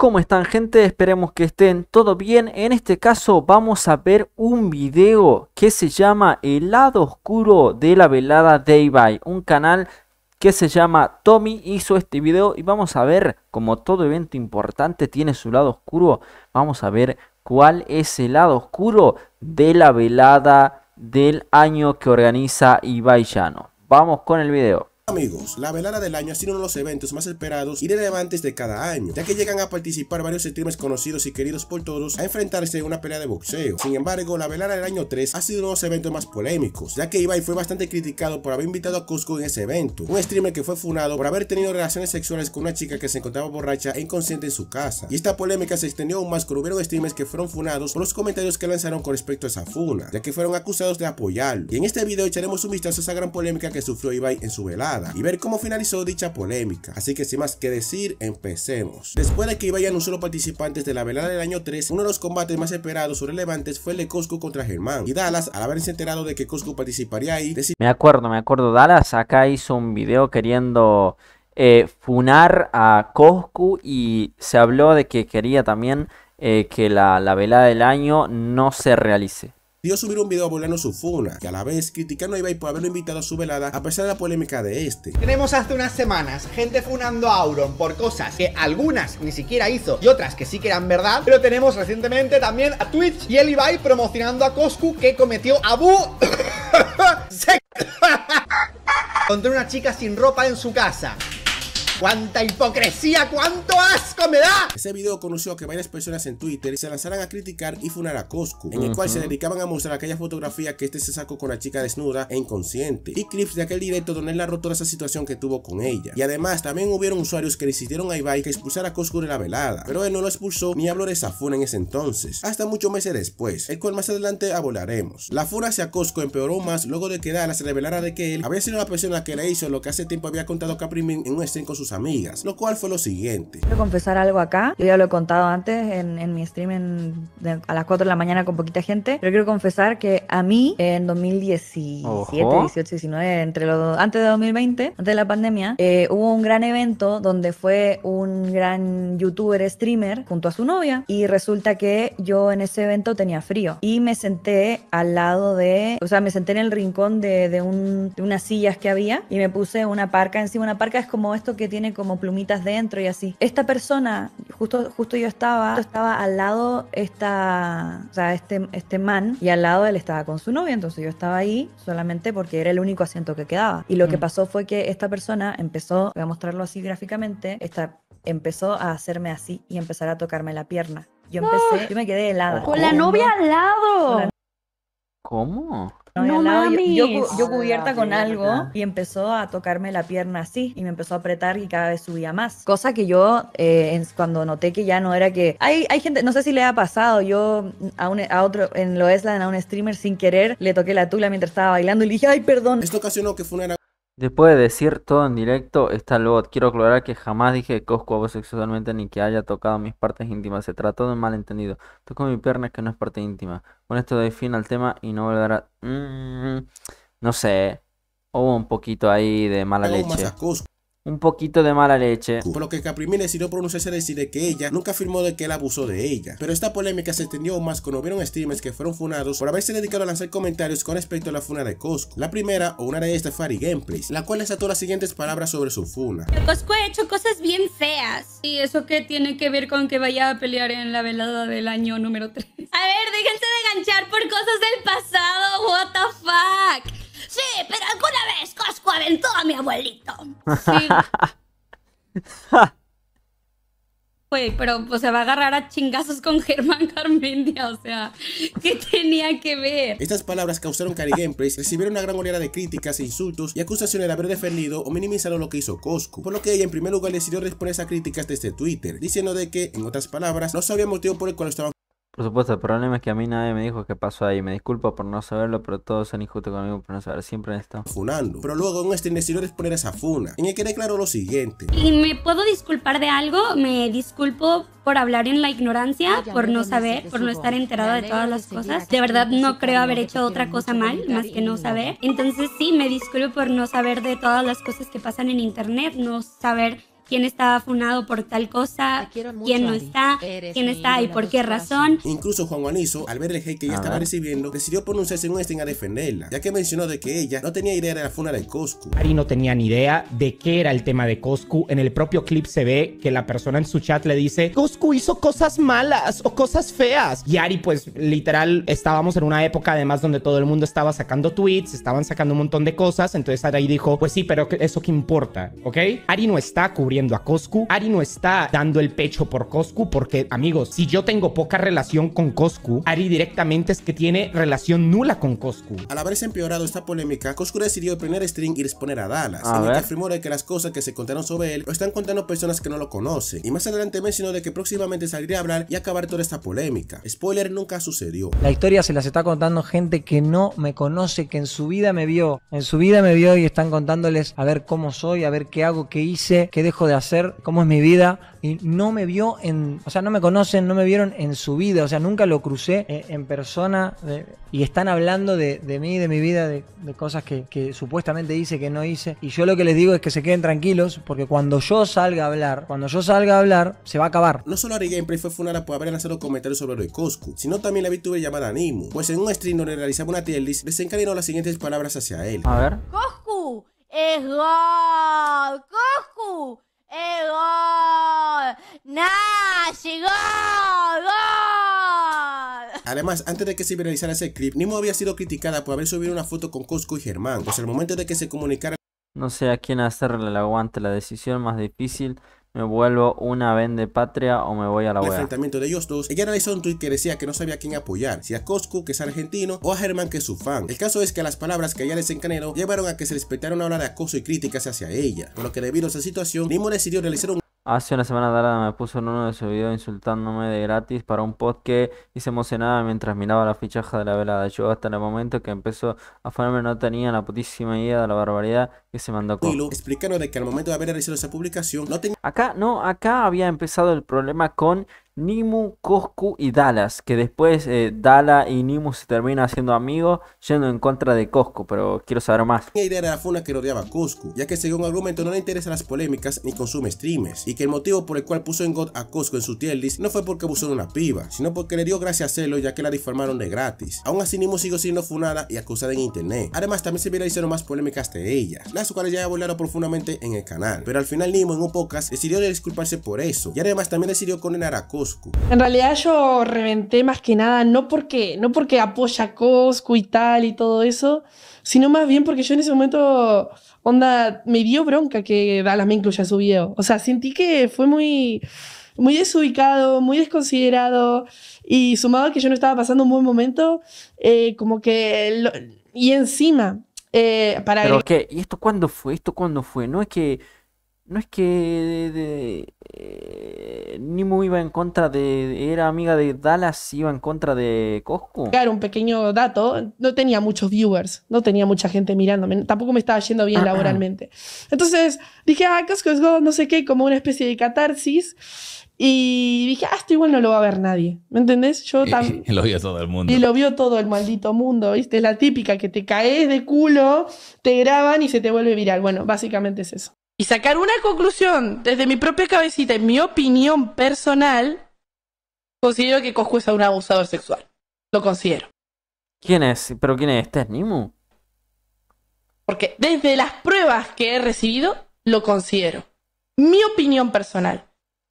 ¿Cómo están gente? Esperemos que estén todo bien. En este caso vamos a ver un video que se llama El lado oscuro de la velada de by. Un canal que se llama Tommy hizo este video y vamos a ver como todo evento importante tiene su lado oscuro. Vamos a ver cuál es el lado oscuro de la velada del año que organiza Ibai Llano. Vamos con el video. Amigos, la velada del año ha sido uno de los eventos más esperados y relevantes de cada año, ya que llegan a participar varios streamers conocidos y queridos por todos a enfrentarse en una pelea de boxeo. Sin embargo, la velada del año 3 ha sido uno de los eventos más polémicos, ya que Ibai fue bastante criticado por haber invitado a Cusco en ese evento, un streamer que fue funado por haber tenido relaciones sexuales con una chica que se encontraba borracha e inconsciente en su casa. Y esta polémica se extendió aún más cuando hubieron streamers que fueron funados por los comentarios que lanzaron con respecto a esa funa, ya que fueron acusados de apoyarlo. Y en este video echaremos un vistazo a esa gran polémica que sufrió Ibai en su velada y ver cómo finalizó dicha polémica. Así que sin más que decir, empecemos. Después de que iban un solo participantes de la velada del año 3, uno de los combates más esperados o relevantes fue el de Cosco contra Germán. Y Dallas, al haberse enterado de que Cosco participaría ahí, Me acuerdo, me acuerdo. Dallas acá hizo un video queriendo eh, funar a Coscu y se habló de que quería también eh, que la, la velada del año no se realice dio subir un video burlando su funa, que a la vez criticando a Ibai por haberlo invitado a su velada a pesar de la polémica de este. Tenemos hace unas semanas gente funando a Auron por cosas que algunas ni siquiera hizo y otras que sí que eran verdad, pero tenemos recientemente también a Twitch y el Ibai promocionando a Coscu que cometió abu... contra una chica sin ropa en su casa. ¡Cuánta hipocresía! ¡Cuánto asco me da! Ese video conoció que varias personas en Twitter se lanzaran a criticar y funar a Cosco en el cual se dedicaban a mostrar aquella fotografía que este se sacó con la chica desnuda e inconsciente, y clips de aquel directo donde él narró toda esa situación que tuvo con ella. Y además, también hubieron usuarios que le hicieron a Ibai que expulsara a Cosco de la velada, pero él no lo expulsó ni habló de esa funa en ese entonces, hasta muchos meses después, el cual más adelante abolaremos. La funa hacia Cosco empeoró más luego de que Dala se revelara de que él había sido la persona que le hizo lo que hace tiempo había contado Caprimin en un stream con sus amigas, lo cual fue lo siguiente. Quiero confesar algo acá, yo ya lo he contado antes en, mi stream en, a las 4 de la mañana con poquita gente, pero quiero confesar que a mí en 2017, 18, 19, entre los, antes de 2020, antes de la pandemia, eh, hubo un gran evento donde fue un gran youtuber streamer junto a su novia y resulta que yo en ese evento tenía frío y me senté al lado de, o sea, me senté en el rincón de, de unas sillas que había y me puse una parca encima, una parca es como esto que tiene tiene como plumitas dentro y así. Esta persona, justo, justo yo estaba, estaba al lado esta, sea, este, este man y al lado él estaba con su novia, entonces yo estaba ahí solamente porque era el único asiento que quedaba. Y lo que mm. pasó fue que esta persona empezó, voy a mostrarlo así gráficamente, esta, empezó a hacerme así y empezar a tocarme la pierna. Yo empecé, yo me quedé helada. Con la novia al lado. ¿Cómo? No, no, yo, yo, cubierta ah, con algo y empezó a tocarme la pierna así y me empezó a apretar y cada vez subía más. Cosa que yo eh, cuando noté que ya no era que... Hay, hay gente, no sé si le ha pasado, yo a, un, a otro en lo Eslan, a un streamer sin querer, le toqué la tula mientras estaba bailando y le dije, ay, perdón. Esto ocasionó que fue una Después de decir todo en directo, está el bot. Quiero aclarar que jamás dije que Cosco vos sexualmente ni que haya tocado mis partes íntimas. Se trató de un malentendido. toco mi pierna que no es parte íntima. Con esto doy fin al tema y no volverá. Mm, no sé. Hubo un poquito ahí de mala leche un poquito de mala leche. Por lo que Caprimine decidió pronunciarse a decir que ella nunca afirmó de que él abusó de ella. Pero esta polémica se extendió más cuando vieron streamers que fueron funados por haberse dedicado a lanzar comentarios con respecto a la funa de Cosco. La primera, o una de estas, fue Gameplays, la cual desató las siguientes palabras sobre su funa. Cosco ha hecho cosas bien feas. ¿Y eso qué tiene que ver con que vaya a pelear en la velada del año número 3? A ver, déjense de ganchar por cosas del pasado, what the fuck. Sí, pero alguna vez Cosco aventó a mi abuelito. Sí. Güey, pero pues se va a agarrar a chingazos con Germán Carmendia, o sea, ¿qué tenía que ver? Estas palabras causaron que Ari Gameplays recibieron una gran oleada de críticas, e insultos y acusaciones de haber defendido o minimizado lo que hizo Cosco por lo que ella en primer lugar decidió responder esas críticas desde Twitter, diciendo de que, en otras palabras, no sabía motivo por el cual estaba. Por supuesto, el problema es que a mí nadie me dijo qué pasó ahí. Me disculpo por no saberlo, pero todos son injustos conmigo por no saber. Siempre han estado funando. Pero luego en este es poner esa funa. Y me que claro lo siguiente. ¿Y me puedo disculpar de algo? Me disculpo por hablar en la ignorancia, por no saber, por no estar enterada de todas las cosas. De verdad no creo haber hecho otra cosa mal más que no saber. Entonces sí, me disculpo por no saber de todas las cosas que pasan en internet, no saber quién estaba afunado por tal cosa, quién no está, quién está y por qué razón. Incluso Juan Guanizo, al ver el hate que ella estaba recibiendo, decidió pronunciarse en un a defenderla, ya que mencionó de que ella no tenía idea de la funa de Coscu. Ari no tenía ni idea de qué era el tema de Coscu. En el propio clip se ve que la persona en su chat le dice, Coscu hizo cosas malas o cosas feas. Y Ari, pues literal, estábamos en una época además donde todo el mundo estaba sacando tweets, estaban sacando un montón de cosas. Entonces Ari dijo, pues sí, pero eso qué importa, ¿ok? Ari no está cubriendo a Coscu. Ari no está dando el pecho por Coscu porque, amigos, si yo tengo poca relación con Coscu, Ari directamente es que tiene relación nula con Coscu. Al haberse empeorado esta polémica, Coscu decidió el string y exponer a Dallas, a en que afirmó de que las cosas que se contaron sobre él lo están contando personas que no lo conocen. Y más adelante mencionó de que próximamente saldría a hablar y acabar toda esta polémica. Spoiler, nunca sucedió. La historia se las está contando gente que no me conoce, que en su vida me vio. En su vida me vio y están contándoles a ver cómo soy, a ver qué hago, qué hice, qué dejo de hacer, cómo es mi vida, y no me vio en, o sea, no me conocen, no me vieron en su vida, o sea, nunca lo crucé eh, en persona y están hablando de, mí, de mi vida, de, cosas que, supuestamente hice, que no hice. Y yo lo que les digo es que se queden tranquilos, porque cuando yo salga a hablar, cuando yo salga a hablar, se va a acabar. No solo Ari Gameplay fue funada por pues haber lanzado comentarios sobre Coscu, sino también la VTuber llamada Animo, pues en un stream donde realizaba una tier list, desencadenó las siguientes palabras hacia él. A ver. ¡Coscu! ¡Es God! ¡Coscu! ¡Eh, gol! Además, antes de que se viralizara ese clip, Nimo había sido criticada por haber subido una foto con Cosco y Germán. Pues el momento de que se comunicara... No sé a quién hacerle el aguante la decisión más difícil me vuelvo una vende patria o me voy a la web. El enfrentamiento de ellos dos, ella un tweet que decía que no sabía a quién apoyar, si a Coscu, que es argentino, o a Germán, que es su fan. El caso es que las palabras que ella encanero llevaron a que se respetara una ola de acoso y críticas hacia ella, por lo que debido a esa situación, Nemo decidió realizar un Hace una semana Dara me puso en uno de sus videos insultándome de gratis para un podcast que y se emocionaba mientras miraba la fichaja de la velada. Yo hasta el momento que empezó a formarme no tenía la putísima idea de la barbaridad que se mandó con. Y explicaron de que al momento de haber realizado esa publicación no tenía... Acá, no, acá había empezado el problema con Nimu, Coscu y Dallas, que después eh, Dala y Nimu se terminan haciendo amigos yendo en contra de Cosco, pero quiero saber más. La idea era la funa que rodeaba a ya que según argumento no le interesan las polémicas ni consume streamers, y que el motivo por el cual puso en God a Cosco en su tier list no fue porque abusó de una piba, sino porque le dio gracias a Celo ya que la difamaron de gratis. Aún así Nimu siguió siendo funada y acusada en internet. Además también se viralizaron más polémicas de ella, las cuales ya volaron profundamente en el canal, pero al final Nimu en un podcast decidió disculparse por eso, y además también decidió condenar a Cosco. En realidad yo reventé más que nada, no porque, no porque apoya a y tal y todo eso, sino más bien porque yo en ese momento, onda, me dio bronca que Dallas me incluya su video. O sea, sentí que fue muy, muy desubicado, muy desconsiderado y sumado a que yo no estaba pasando un buen momento, eh, como que... y encima, eh, para... ¿y esto cuándo fue? ¿Esto cuándo fue? No es que... No es que... Eh, Ni iba en contra de. Era amiga de Dallas, iba en contra de Cosco. Claro, un pequeño dato. No tenía muchos viewers, no tenía mucha gente mirándome. Tampoco me estaba yendo bien ah, ah. laboralmente. Entonces dije, ah, Cosco es no sé qué, como una especie de catarsis. Y dije, ah, esto igual no lo va a ver nadie. ¿Me entendés? Yo también. Y, lo vio todo el mundo. Y lo vio todo el maldito mundo, ¿viste? la típica que te caes de culo, te graban y se te vuelve viral. Bueno, básicamente es eso y sacar una conclusión desde mi propia cabecita y mi opinión personal, considero que Coscu es un abusador sexual. Lo considero. ¿Quién es? ¿Pero quién es? ¿Este Nimu? Porque desde las pruebas que he recibido, lo considero. Mi opinión personal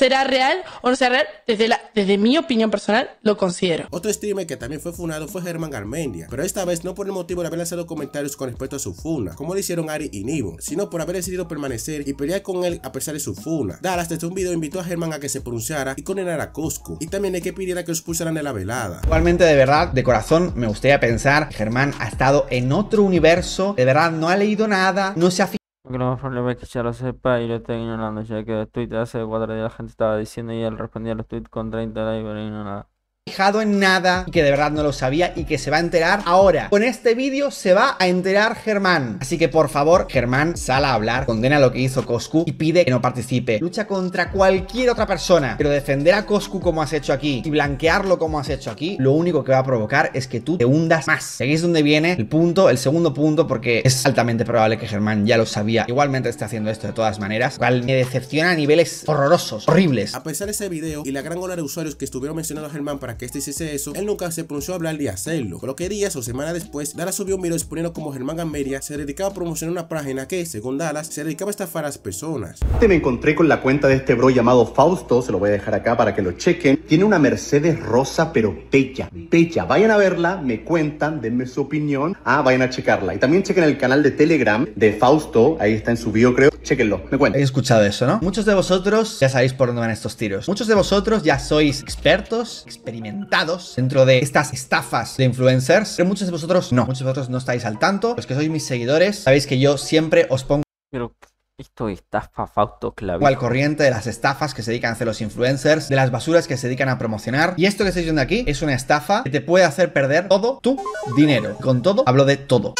será real o no será real, desde, desde mi opinión personal lo considero. Otro streamer que también fue funado fue Germán Garmendia, pero esta vez no por el motivo de haber lanzado comentarios con respecto a su funa, como lo hicieron Ari y Nivo, sino por haber decidido permanecer y pelear con él a pesar de su funa. Dallas desde un video invitó a Germán a que se pronunciara y condenara a Cusco, y también de que pidiera que los pusieran en la velada. Igualmente de verdad, de corazón, me gustaría pensar, Germán ha estado en otro universo, de verdad no ha leído nada, no se ha que lo más probable es que ya lo sepa y lo esté ignorando, ya que los tweets hace cuatro días la gente estaba diciendo y él respondía a los tweets con 30 likes, pero ignoraba fijado en nada y que de verdad no lo sabía y que se va a enterar ahora. Con este vídeo se va a enterar Germán. Así que por favor, Germán, sal a hablar, condena lo que hizo Coscu y pide que no participe. Lucha contra cualquier otra persona, pero defender a Coscu como has hecho aquí y blanquearlo como has hecho aquí, lo único que va a provocar es que tú te hundas más. seguís donde viene el punto, el segundo punto, porque es altamente probable que Germán ya lo sabía. Igualmente está haciendo esto de todas maneras, cual me decepciona a niveles horrorosos, horribles. A pesar de ese vídeo y la gran gola de usuarios que estuvieron mencionando a Germán para que este hiciese eso, él nunca se pronunció a hablar y hacerlo, lo que días o semanas después, Dallas subió un video exponiendo como Germán Gammeria se dedicaba a promocionar una página que, según Dallas, se dedicaba a estafar a las personas. Este me encontré con la cuenta de este bro llamado Fausto, se lo voy a dejar acá para que lo chequen. Tiene una Mercedes rosa, pero bella, bella. Vayan a verla, me cuentan, denme su opinión. Ah, vayan a checarla. Y también chequen el canal de Telegram de Fausto, ahí está en su bio creo. Chequenlo, me cuento He escuchado eso, ¿no? Muchos de vosotros ya sabéis por dónde van estos tiros. Muchos de vosotros ya sois expertos, experimentados dentro de estas estafas de influencers, pero muchos de vosotros no. Muchos de vosotros no estáis al tanto. Los que sois mis seguidores, sabéis que yo siempre os pongo... Pero... Esto es estafa Fausto clave Al corriente de las estafas que se dedican a hacer los influencers, de las basuras que se dedican a promocionar. Y esto que estáis viendo aquí es una estafa que te puede hacer perder todo tu dinero. Con todo, hablo de todo.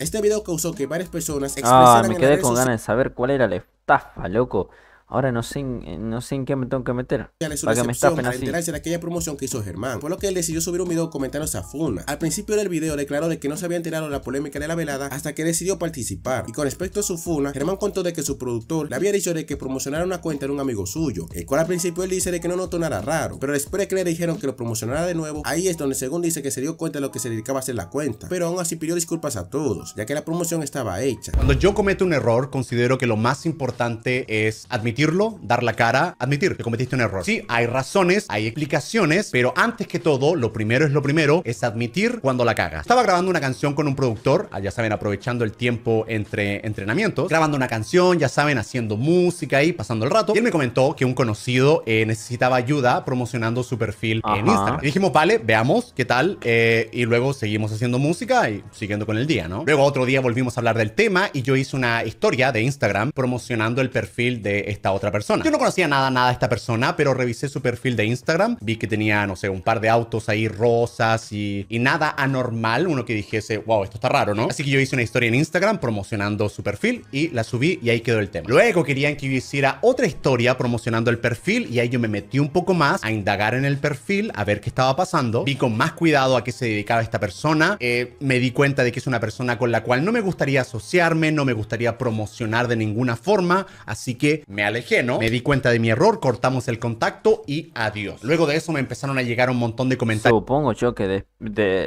Este video causó que varias personas ah, expresaran ah, me quedé con ganas de saber cuál era la estafa, loco. Ahora no sé, no sé en qué me tengo que meter. Es para que me estafen así. enterarse de aquella promoción que hizo Germán. Por lo que él decidió subir un video comentando esa funa. Al principio del video declaró de que no se había enterado de la polémica de la velada hasta que decidió participar. Y con respecto a su funa, Germán contó de que su productor le había dicho de que promocionara una cuenta de un amigo suyo. El cual al principio él dice de que no notó nada raro. Pero después de que le dijeron que lo promocionara de nuevo, ahí es donde según dice que se dio cuenta de lo que se dedicaba a hacer la cuenta. Pero aún así pidió disculpas a todos, ya que la promoción estaba hecha. Cuando yo cometo un error, considero que lo más importante es admitir admitirlo, dar la cara, admitir que cometiste un error. Sí, hay razones, hay explicaciones, pero antes que todo, lo primero es lo primero, es admitir cuando la cagas. Estaba grabando una canción con un productor, ah, ya saben, aprovechando el tiempo entre entrenamientos, grabando una canción, ya saben, haciendo música y pasando el rato. Y él me comentó que un conocido eh, necesitaba ayuda promocionando su perfil en Instagram. Y dijimos, vale, veamos qué tal. Eh, y luego seguimos haciendo música y siguiendo con el día, ¿no? Luego otro día volvimos a hablar del tema y yo hice una historia de Instagram promocionando el perfil de este otra persona. Yo no conocía nada, nada de esta persona, pero revisé su perfil de Instagram, vi que tenía, no sé, un par de autos ahí rosas y, nada anormal, uno que dijese, wow, esto está raro, ¿no? Así que yo hice una historia en Instagram promocionando su perfil y la subí y ahí quedó el tema. Luego querían que yo hiciera otra historia promocionando el perfil y ahí yo me metí un poco más a indagar en el perfil, a ver qué estaba pasando, vi con más cuidado a qué se dedicaba esta persona, eh, me di cuenta de que es una persona con la cual no me gustaría asociarme, no me gustaría promocionar de ninguna forma, así que me ¿no? Me di cuenta de mi error, cortamos el contacto y adiós. Luego de eso me empezaron a llegar un montón de comentarios. Supongo yo que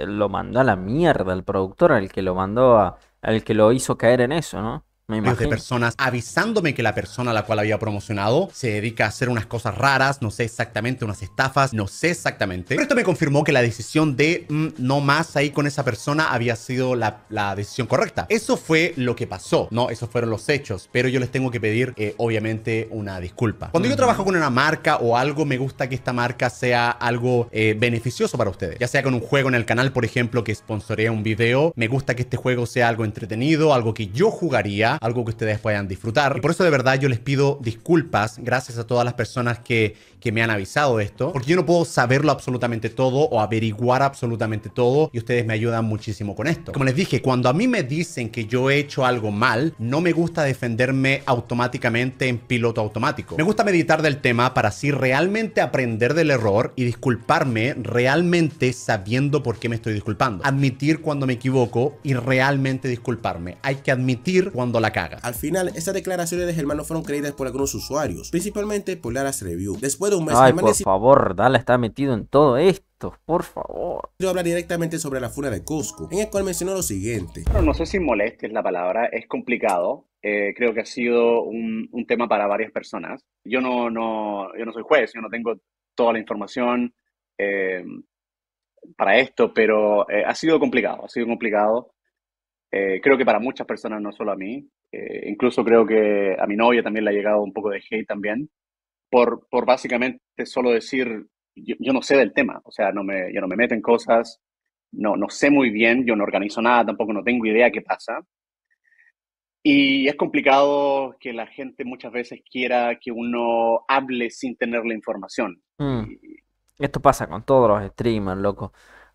lo mandó a la mierda el productor, al que lo mandó a, el que lo hizo caer en eso, ¿no? de personas avisándome que la persona a la cual había promocionado se dedica a hacer unas cosas raras, no sé exactamente, unas estafas, no sé exactamente. Pero esto me confirmó que la decisión de mm, no más ahí con esa persona había sido la, decisión correcta. Eso fue lo que pasó, ¿no? Esos fueron los hechos, pero yo les tengo que pedir, eh, obviamente, una disculpa. Cuando yo trabajo con una marca o algo, me gusta que esta marca sea algo eh, beneficioso para ustedes. Ya sea con un juego en el canal, por ejemplo, que sponsorea un video, me gusta que este juego sea algo entretenido, algo que yo jugaría, algo que ustedes puedan disfrutar. Y por eso de verdad yo les pido disculpas, gracias a todas las personas que, me han avisado esto, porque yo no puedo saberlo absolutamente todo o averiguar absolutamente todo y ustedes me ayudan muchísimo con esto. Como les dije, cuando a mí me dicen que yo he hecho algo mal, no me gusta defenderme automáticamente en piloto automático. Me gusta meditar del tema para así realmente aprender del error y disculparme realmente sabiendo por qué me estoy disculpando. Admitir cuando me equivoco y realmente disculparme. Hay que admitir cuando la caga. Al final, estas declaraciones de Germán no fueron creídas por algunos usuarios, principalmente por Laras Review. Después de un mes, Ay, por favor, Dala está metido en todo esto por favor. Quiero hablar directamente sobre la funa de Cusco, en el cual mencionó lo siguiente. no sé si molestes la palabra, es complicado. Eh, creo que ha sido un, tema para varias personas. Yo no, no, yo no soy juez, yo no tengo toda la información eh, para esto, pero eh, ha sido complicado, ha sido complicado. creo que para muchas personas, no solo a mí. Eh, incluso creo que a mi novia también le ha llegado un poco de hate también, por, por básicamente solo decir, yo, no sé del tema, o sea, no me, yo no me meto en cosas, no, no sé muy bien, yo no organizo nada, tampoco no tengo idea qué pasa. Y es complicado que la gente muchas veces quiera que uno hable sin tener la información. Mm. Esto pasa con todos los streamers, loco.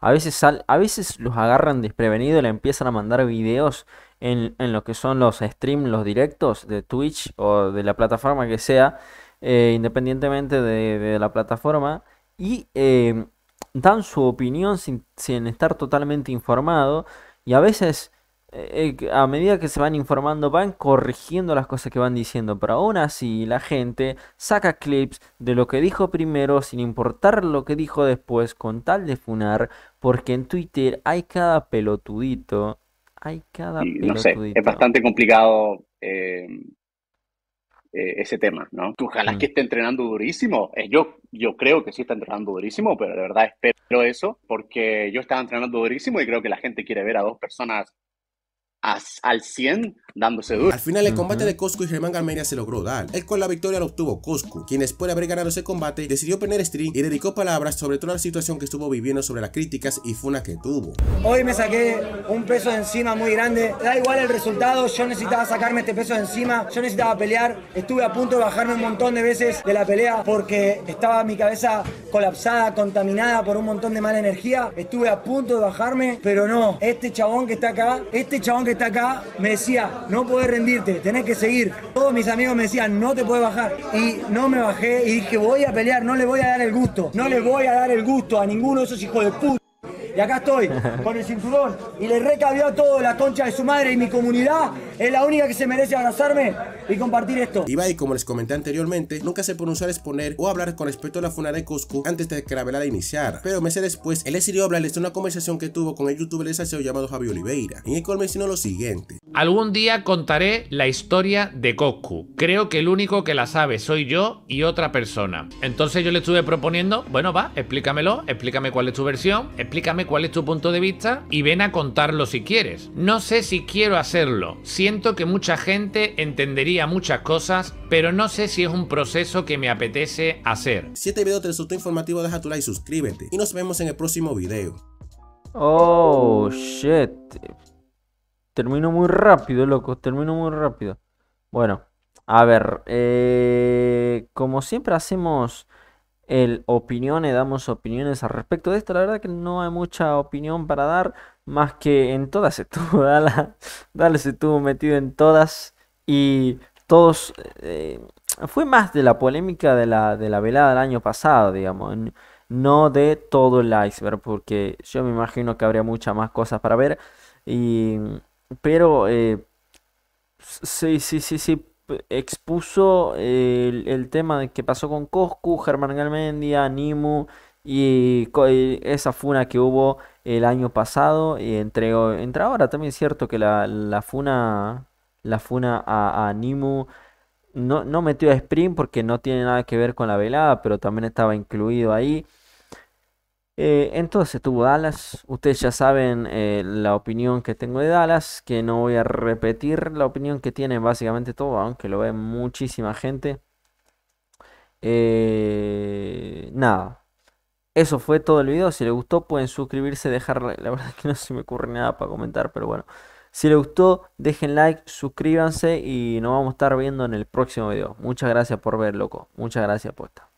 A veces, sal, a veces los agarran desprevenidos y le empiezan a mandar videos en, lo que son los streams, los directos de Twitch o de la plataforma que sea, eh, independientemente de, la plataforma, y eh, dan su opinión sin, sin estar totalmente informado. Y a veces eh, eh, a medida que se van informando, van corrigiendo las cosas que van diciendo, pero aún así la gente saca clips de lo que dijo primero sin importar lo que dijo después con tal de funar, porque en Twitter hay cada pelotudito, hay cada pelotudito. es bastante complicado eh, ese tema, ¿no? Ojalá mm. que esté entrenando durísimo. yo, yo creo que sí está entrenando durísimo, pero de verdad espero eso, porque yo estaba entrenando durísimo y creo que la gente quiere ver a dos personas al 100 dándose duro. Al final el combate de Costco y Germán Garmeria se logró dar, el cual la victoria lo obtuvo Costco, quien después de haber ganado ese combate decidió poner stream y dedicó palabras sobre toda la situación que estuvo viviendo sobre las críticas y funas que tuvo. Hoy me saqué un peso de encima muy grande, da igual el resultado, yo necesitaba sacarme este peso de encima, yo necesitaba pelear, estuve a punto de bajarme un montón de veces de la pelea porque estaba mi cabeza colapsada, contaminada por un montón de mala energía, estuve a punto de bajarme, pero no, este chabón que está acá, este chabón que está acá me decía, no puedes rendirte, tenés que seguir. Todos mis amigos me decían, no te puedes bajar. Y no me bajé y dije, voy a pelear, no le voy a dar el gusto. No le voy a dar el gusto a ninguno de esos hijos de puta. Y acá estoy, con el cinturón. Y le recabió todo la concha de su madre y mi comunidad es la única que se merece abrazarme y compartir esto. Ibai, como les comenté anteriormente, nunca se pronunció a exponer o hablar con respecto a la funda de Cusco antes de que la velada iniciara. Pero meses después, él decidió hablarles de una conversación que tuvo con el youtuber de Saseo llamado Javi Oliveira, en el cual mencionó lo siguiente. Algún día contaré la historia de Costco. Creo que el único que la sabe soy yo y otra persona. Entonces yo le estuve proponiendo, bueno va, explícamelo, explícame cuál es tu versión, explícame cuál es tu punto de vista y ven a contarlo si quieres. No sé si quiero hacerlo, si Siento que mucha gente entendería muchas cosas, pero no sé si es un proceso que me apetece hacer. Si este video te resultó informativo, deja tu like, suscríbete y nos vemos en el próximo video. Oh, shit. Termino muy rápido, loco. Termino muy rápido. Bueno, a ver. Eh, como siempre hacemos el opiniones, damos opiniones al respecto de esto. La verdad que no hay mucha opinión para dar más que en todas estuvo. dale dale se estuvo metido en todas y todos... Eh, fue más de la polémica de la, de la velada del año pasado, digamos, no de todo el iceberg, porque yo me imagino que habría muchas más cosas para ver. Y, pero eh, sí, sí, sí, sí, expuso el, tema de que pasó con Coscu, Germán Galmendia, Nimu y, esa funa que hubo el año pasado, y eh, entre, entra. ahora también es cierto que la, la funa, la funa a, Nimu no, metió a Sprint porque no tiene nada que ver con la velada, pero también estaba incluido ahí. Eh, entonces tuvo Dallas. Ustedes ya saben eh, la opinión que tengo de Dallas, que no voy a repetir la opinión que tiene básicamente todo, aunque lo ve muchísima gente. nada, eso fue todo el video. Si les gustó, pueden suscribirse, dejarle. La verdad que no se me ocurre nada para comentar, pero bueno. Si les gustó, dejen like, suscríbanse y nos vamos a estar viendo en el próximo video. Muchas gracias por ver, loco. Muchas gracias, puesta.